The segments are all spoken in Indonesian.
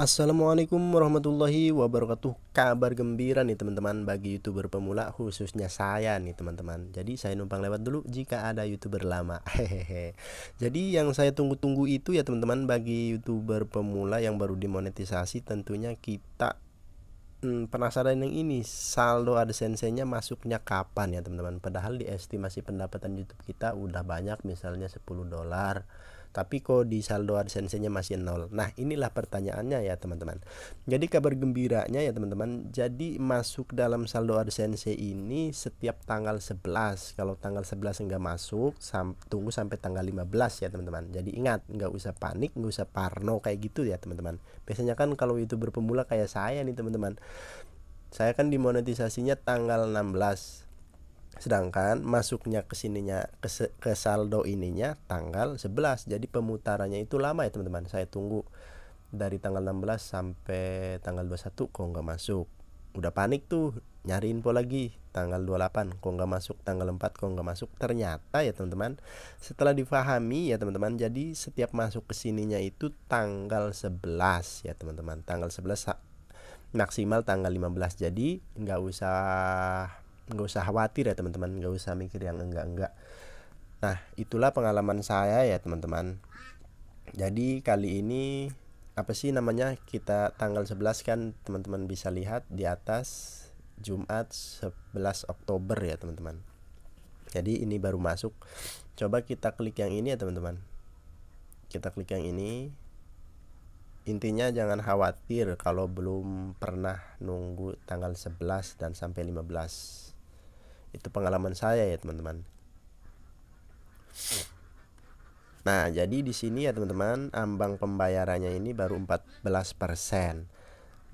Assalamualaikum warahmatullahi wabarakatuh Kabar gembira nih teman-teman Bagi youtuber pemula khususnya saya nih teman-teman Jadi saya numpang lewat dulu jika ada youtuber lama Hehehe. Jadi yang saya tunggu-tunggu itu ya teman-teman Bagi youtuber pemula yang baru dimonetisasi Tentunya kita hmm, penasaran yang ini Saldo AdSense-nya masuknya kapan ya teman-teman Padahal di estimasi pendapatan youtube kita udah banyak Misalnya 10 dolar tapi kok di saldo AdSense-nya masih nol. Nah, inilah pertanyaannya ya, teman-teman. Jadi kabar gembiranya ya, teman-teman, jadi masuk dalam saldo AdSense ini setiap tanggal 11. Kalau tanggal 11 enggak masuk, sam tunggu sampai tanggal 15 ya, teman-teman. Jadi ingat, enggak usah panik, enggak usah parno kayak gitu ya, teman-teman. Biasanya kan kalau YouTuber pemula kayak saya nih, teman-teman. Saya kan dimonetisasinya tanggal 16 Sedangkan masuknya ke sininya ke, ke saldo ininya tanggal 11. Jadi pemutarannya itu lama ya teman-teman. Saya tunggu dari tanggal 16 sampai tanggal 21 kok nggak masuk. Udah panik tuh nyari info lagi tanggal 28 kok nggak masuk tanggal 4 kok nggak masuk ternyata ya teman-teman setelah difahami ya teman-teman jadi setiap masuk ke sininya itu tanggal 11 ya teman-teman tanggal 11 maksimal tanggal 15 jadi nggak usah nggak usah khawatir ya teman-teman nggak usah mikir yang enggak-enggak nah itulah pengalaman saya ya teman-teman jadi kali ini apa sih namanya kita tanggal 11 kan teman-teman bisa lihat di atas Jumat 11 Oktober ya teman-teman jadi ini baru masuk coba kita klik yang ini ya teman-teman kita klik yang ini intinya jangan khawatir kalau belum pernah nunggu tanggal 11 dan sampai 15 itu pengalaman saya ya teman-teman nah jadi di sini ya teman-teman ambang pembayarannya ini baru 14%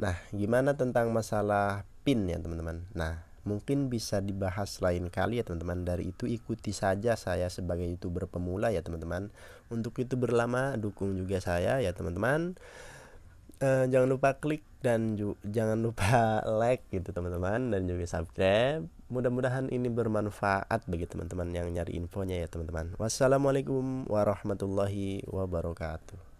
nah gimana tentang masalah pin ya teman-teman nah mungkin bisa dibahas lain kali ya teman-teman dari itu ikuti saja saya sebagai youtuber pemula ya teman-teman untuk itu berlama dukung juga saya ya teman-teman e, jangan lupa klik dan jangan lupa like gitu teman-teman dan juga subscribe mudah-mudahan ini bermanfaat bagi teman-teman yang nyari infonya ya teman-teman wassalamualaikum warahmatullahi wabarakatuh